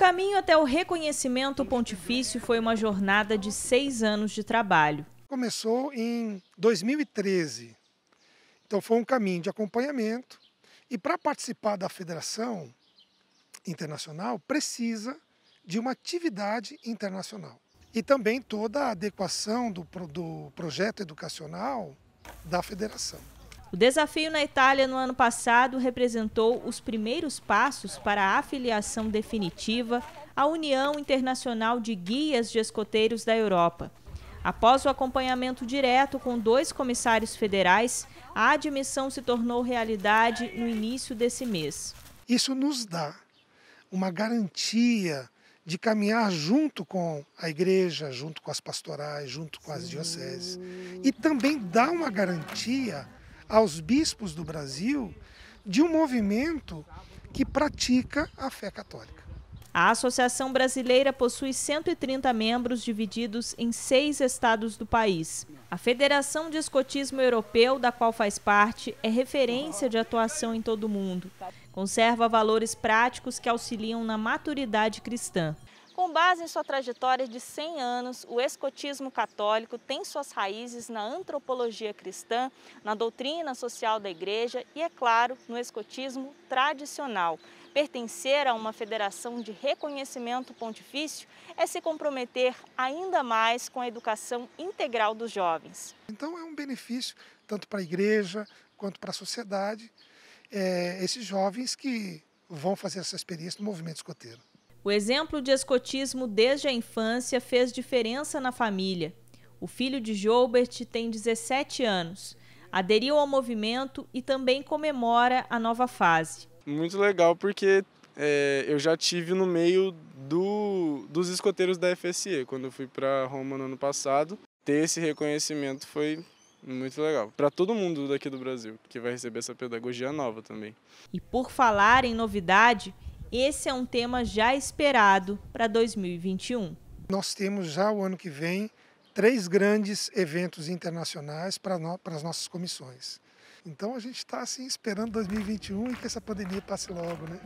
caminho até o reconhecimento pontifício foi uma jornada de seis anos de trabalho. Começou em 2013. Então foi um caminho de acompanhamento. E para participar da federação internacional, precisa de uma atividade internacional. E também toda a adequação do, do projeto educacional da federação. O desafio na Itália no ano passado representou os primeiros passos para a afiliação definitiva à União Internacional de Guias de Escoteiros da Europa. Após o acompanhamento direto com dois comissários federais, a admissão se tornou realidade no início desse mês. Isso nos dá uma garantia de caminhar junto com a igreja, junto com as pastorais, junto com as dioceses. E também dá uma garantia aos bispos do Brasil de um movimento que pratica a fé católica. A Associação Brasileira possui 130 membros divididos em seis estados do país. A Federação de Escotismo Europeu, da qual faz parte, é referência de atuação em todo o mundo. Conserva valores práticos que auxiliam na maturidade cristã. Com base em sua trajetória de 100 anos, o escotismo católico tem suas raízes na antropologia cristã, na doutrina social da igreja e, é claro, no escotismo tradicional. Pertencer a uma federação de reconhecimento pontifício é se comprometer ainda mais com a educação integral dos jovens. Então, é um benefício tanto para a igreja quanto para a sociedade, é, esses jovens que vão fazer essa experiência no movimento escoteiro. O exemplo de escotismo desde a infância fez diferença na família. O filho de Joubert tem 17 anos, aderiu ao movimento e também comemora a nova fase. Muito legal porque é, eu já tive no meio do, dos escoteiros da FSE, quando eu fui para Roma no ano passado. Ter esse reconhecimento foi muito legal. Para todo mundo daqui do Brasil, que vai receber essa pedagogia nova também. E por falar em novidade, esse é um tema já esperado para 2021. Nós temos já o ano que vem três grandes eventos internacionais para, no, para as nossas comissões. Então a gente está assim esperando 2021 e que essa pandemia passe logo, né?